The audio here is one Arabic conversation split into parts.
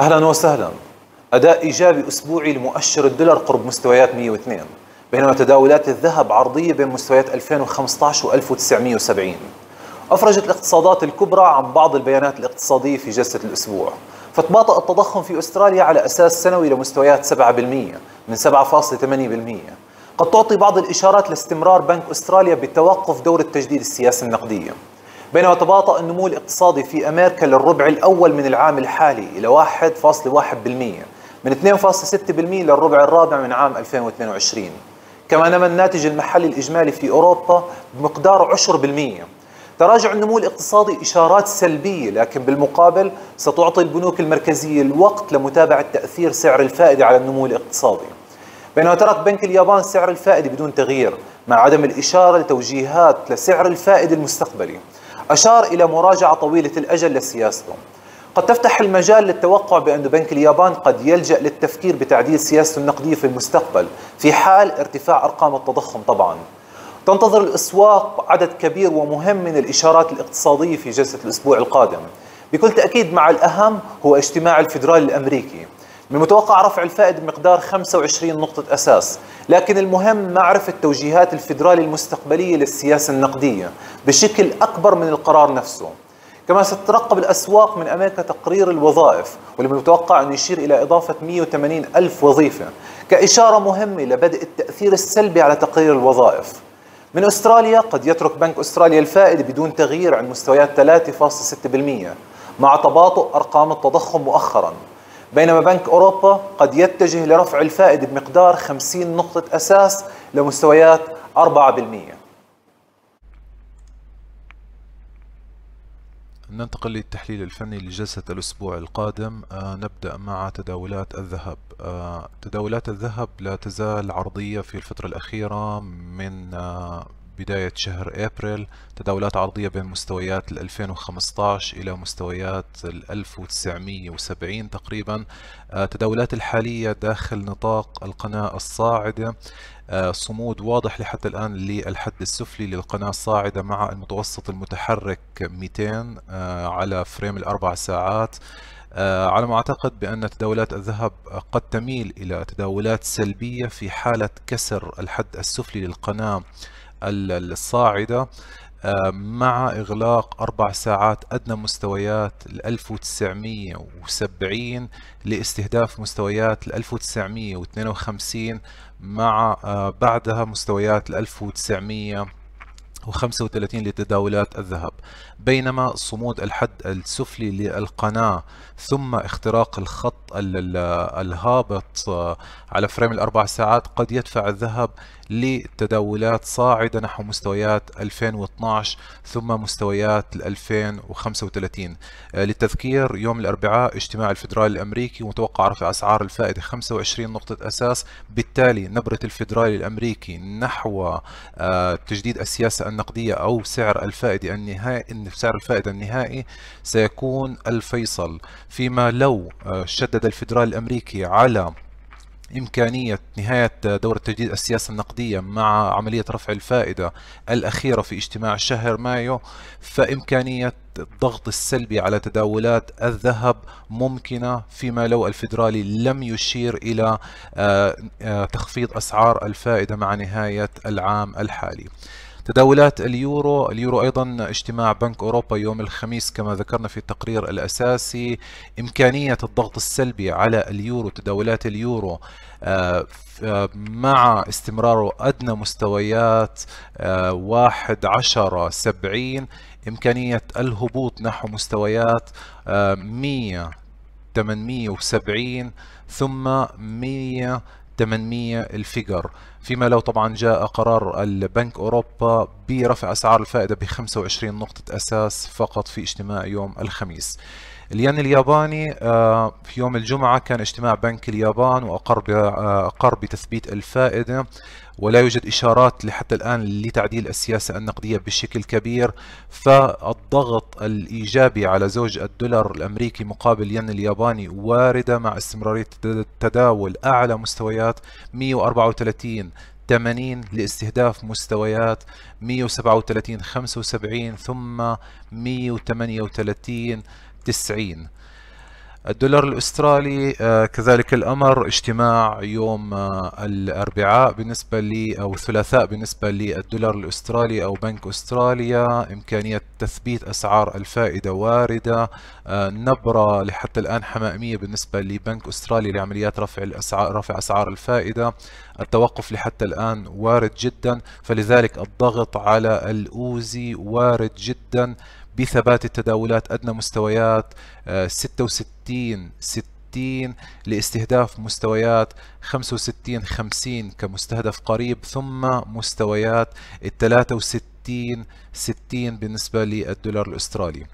اهلا وسهلا اداء ايجابي اسبوعي لمؤشر الدولار قرب مستويات 102 بينما تداولات الذهب عرضيه بين مستويات 2015 و 1970 افرجت الاقتصادات الكبرى عن بعض البيانات الاقتصاديه في جلسه الاسبوع فتباطأ التضخم في استراليا على اساس سنوي لمستويات 7% من 7.8% قد تعطي بعض الاشارات لاستمرار بنك استراليا بتوقف دور التجديد السياسي النقديه بينما تباطأ النمو الاقتصادي في أمريكا للربع الأول من العام الحالي إلى 1.1% من 2.6% للربع الرابع من عام 2022 كما نما الناتج المحلي الإجمالي في أوروبا بمقدار 10% تراجع النمو الاقتصادي إشارات سلبية لكن بالمقابل ستعطي البنوك المركزية الوقت لمتابعة تأثير سعر الفائدة على النمو الاقتصادي بينما ترك بنك اليابان سعر الفائدة بدون تغيير مع عدم الإشارة لتوجيهات لسعر الفائدة المستقبلي أشار إلى مراجعة طويلة الأجل لسياسته قد تفتح المجال للتوقع بأن بنك اليابان قد يلجأ للتفكير بتعديل سياسته النقدية في المستقبل في حال ارتفاع أرقام التضخم طبعا تنتظر الأسواق عدد كبير ومهم من الإشارات الاقتصادية في جلسة الأسبوع القادم بكل تأكيد مع الأهم هو اجتماع الفيدرالي الأمريكي من المتوقع رفع الفائد بمقدار 25 نقطة أساس لكن المهم معرفة توجيهات الفيدرالي المستقبلية للسياسة النقدية بشكل أكبر من القرار نفسه كما ستترقب الأسواق من أمريكا تقرير الوظائف واللي من المتوقع أن يشير إلى إضافة 180 ألف وظيفة كإشارة مهمة لبدء التأثير السلبي على تقرير الوظائف من أستراليا قد يترك بنك أستراليا الفائدة بدون تغيير عن مستويات 3.6% مع تباطؤ أرقام التضخم مؤخراً بينما بنك أوروبا قد يتجه لرفع الفائد بمقدار 50 نقطة أساس لمستويات 4% ننتقل للتحليل الفني لجلسة الأسبوع القادم آه نبدأ مع تداولات الذهب آه تداولات الذهب لا تزال عرضية في الفترة الأخيرة من آه بداية شهر أبريل تداولات عرضية بين مستويات الـ 2015 إلى مستويات الـ 1970 تقريبا آه، تداولات الحالية داخل نطاق القناة الصاعدة آه، صمود واضح لحتى الآن للحد السفلي للقناة الصاعدة مع المتوسط المتحرك 200 آه، على فريم الأربع ساعات على ما أعتقد بأن تداولات الذهب قد تميل إلى تداولات سلبية في حالة كسر الحد السفلي للقناة الصاعدة آه، مع إغلاق أربع ساعات أدنى مستويات ال 1970 لاستهداف مستويات ال 1952 مع آه، بعدها مستويات ال 1900 و35 لتداولات الذهب بينما صمود الحد السفلي للقناة ثم اختراق الخط الهابط آه، على فريم الأربع ساعات قد يدفع الذهب لتداولات صاعدة نحو مستويات 2012 ثم مستويات 2035 آه، للتذكير يوم الأربعاء اجتماع الفدرالي الأمريكي متوقع رفع أسعار الفائدة 25 نقطة أساس بالتالي نبرة الفدرالي الأمريكي نحو آه، تجديد السياسة النقدية أو سعر الفائدة النهائي سعر الفائدة النهائي سيكون الفيصل فيما لو آه، شدد الفدرال الأمريكي على إمكانية نهاية دورة تجديد السياسة النقدية مع عملية رفع الفائدة الأخيرة في اجتماع شهر مايو فإمكانية الضغط السلبي على تداولات الذهب ممكنة فيما لو الفدرالي لم يشير إلى آه، آه، تخفيض أسعار الفائدة مع نهاية العام الحالي تداولات اليورو اليورو أيضا اجتماع بنك أوروبا يوم الخميس كما ذكرنا في التقرير الأساسي إمكانية الضغط السلبي على اليورو تداولات اليورو آه، آه، مع استمراره أدنى مستويات آه، واحد عشرة سبعين إمكانية الهبوط نحو مستويات مية تمنمية وسبعين ثم مية تمنمية الفيجر فيما لو طبعا جاء قرار البنك أوروبا برفع أسعار الفائدة ب 25 نقطة أساس فقط في اجتماع يوم الخميس الين الياباني آه، في يوم الجمعة كان اجتماع بنك اليابان وأقر أقر آه، بتثبيت الفائدة ولا يوجد إشارات لحتى الآن لتعديل السياسة النقدية بشكل كبير فالضغط الإيجابي على زوج الدولار الأمريكي مقابل الين الياباني واردة مع استمرارية تداول أعلى مستويات 134 80 لاستهداف مستويات 137 75 ثم 138 90 الدولار الاسترالي آه، كذلك الامر اجتماع يوم آه، الاربعاء بالنسبه لي او الثلاثاء بالنسبه للدولار الاسترالي او بنك استراليا امكانيه تثبيت اسعار الفائده وارده آه، نبره لحتى الان حمائميه بالنسبه لبنك استراليا لعمليات رفع الاسعار رفع اسعار الفائده التوقف لحتى الان وارد جدا فلذلك الضغط على الاوزي وارد جدا بثبات التداولات أدنى مستويات 66 آه، 60 لاستهداف مستويات 65 50 كمستهدف قريب ثم مستويات ال 63 60 بالنسبة للدولار الأسترالي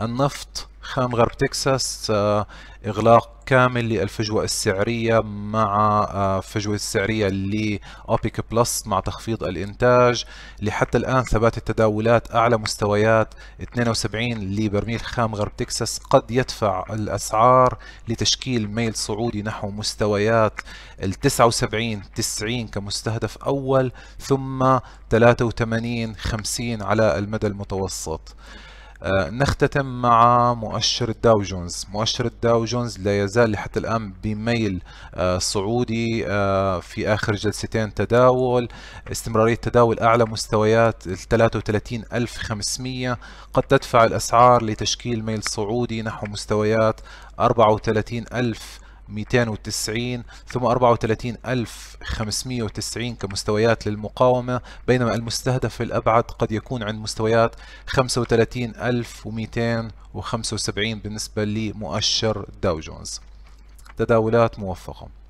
النفط خام غرب تكساس آه، اغلاق كامل للفجوة السعرية مع آه، فجوة السعرية لأوبيك بلس مع تخفيض الإنتاج لحتى الآن ثبات التداولات أعلى مستويات 72 لبرميل خام غرب تكساس قد يدفع الأسعار لتشكيل ميل صعودي نحو مستويات ال 79 90 كمستهدف أول ثم 83 50 على المدى المتوسط آه، نختتم مع مؤشر الداو جونز مؤشر الداو جونز لا يزال لحتى الآن بميل آه، صعودي آه، في آخر جلستين تداول استمرارية تداول أعلى مستويات ال 33500 قد تدفع الأسعار لتشكيل ميل صعودي نحو مستويات 34000 290 ثم 34590 كمستويات للمقاومة بينما المستهدف الأبعد قد يكون عند مستويات 35275 بالنسبة لمؤشر داو جونز تداولات موفقة